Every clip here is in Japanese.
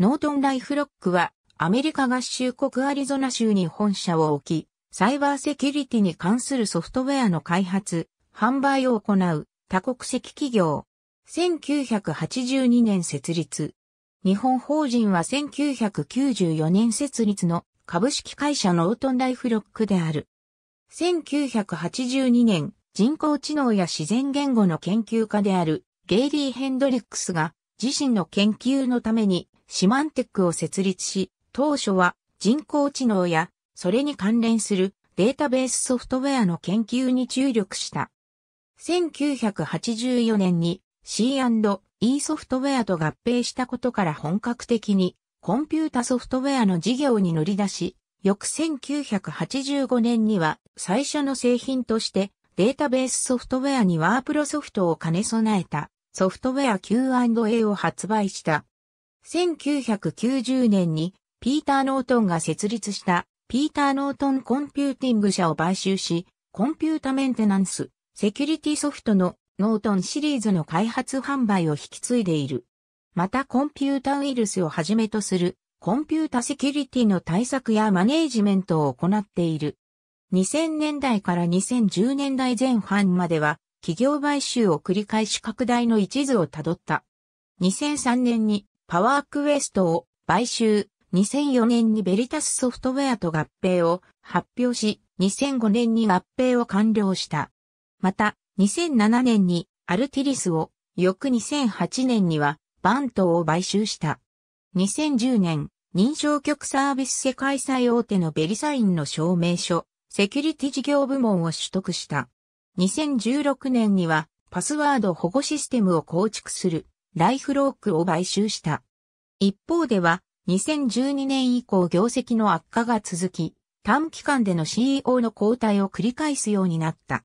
ノートンライフロックはアメリカ合衆国アリゾナ州に本社を置き、サイバーセキュリティに関するソフトウェアの開発、販売を行う多国籍企業。1982年設立。日本法人は1994年設立の株式会社ノートンライフロックである。1982年、人工知能や自然言語の研究家であるゲイリー・ヘンドリックスが自身の研究のためにシマンテックを設立し、当初は人工知能やそれに関連するデータベースソフトウェアの研究に注力した。1984年に C&E ソフトウェアと合併したことから本格的にコンピュータソフトウェアの事業に乗り出し、翌1985年には最初の製品としてデータベースソフトウェアにワープロソフトを兼ね備えたソフトウェア Q&A を発売した。1990年にピーター・ノートンが設立したピーター・ノートンコンピューティング社を買収し、コンピュータメンテナンス、セキュリティソフトのノートンシリーズの開発販売を引き継いでいる。またコンピュータウイルスをはじめとするコンピュータセキュリティの対策やマネージメントを行っている。2000年代から2010年代前半までは企業買収を繰り返し拡大の一途をたどった。2003年にパワークエストを買収。2004年にベリタスソフトウェアと合併を発表し、2005年に合併を完了した。また、2007年にアルティリスを、翌2008年にはバントを買収した。2010年、認証局サービス世界最大手のベリサインの証明書、セキュリティ事業部門を取得した。2016年にはパスワード保護システムを構築するライフロークを買収した。一方では、2012年以降業績の悪化が続き、短期間での CEO の交代を繰り返すようになった。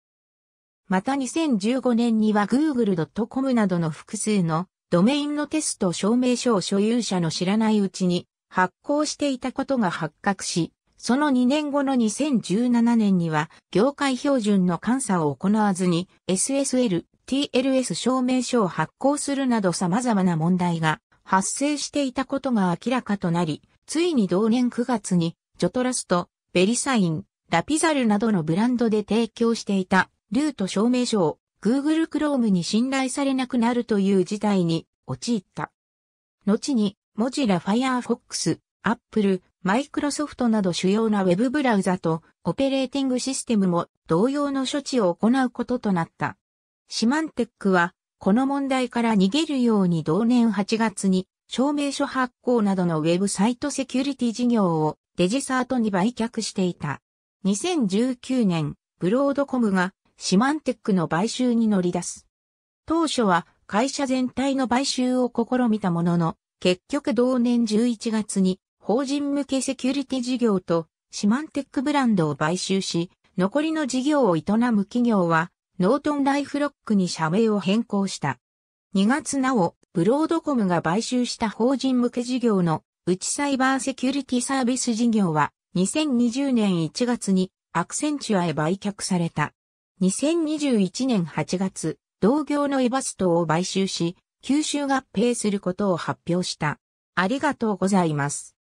また2015年には Google.com などの複数のドメインのテスト証明書を所有者の知らないうちに発行していたことが発覚し、その2年後の2017年には業界標準の監査を行わずに SSL TLS 証明書を発行するなど様々な問題が発生していたことが明らかとなり、ついに同年9月に、ジョトラスト、ベリサイン、ラピザルなどのブランドで提供していたルート証明書を Google Chrome に信頼されなくなるという事態に陥った。後に、モジラ Firefox、Apple、Microsoft など主要な Web ブブラウザとオペレーティングシステムも同様の処置を行うこととなった。シマンテックは、この問題から逃げるように同年8月に、証明書発行などのウェブサイトセキュリティ事業をデジサートに売却していた。2019年、ブロードコムがシマンテックの買収に乗り出す。当初は会社全体の買収を試みたものの、結局同年11月に法人向けセキュリティ事業とシマンテックブランドを買収し、残りの事業を営む企業はノートンライフロックに社名を変更した。2月なお、ブロードコムが買収した法人向け事業のうちサイバーセキュリティサービス事業は2020年1月にアクセンチュアへ売却された。2021年8月、同業のイバストを買収し、吸収合併することを発表した。ありがとうございます。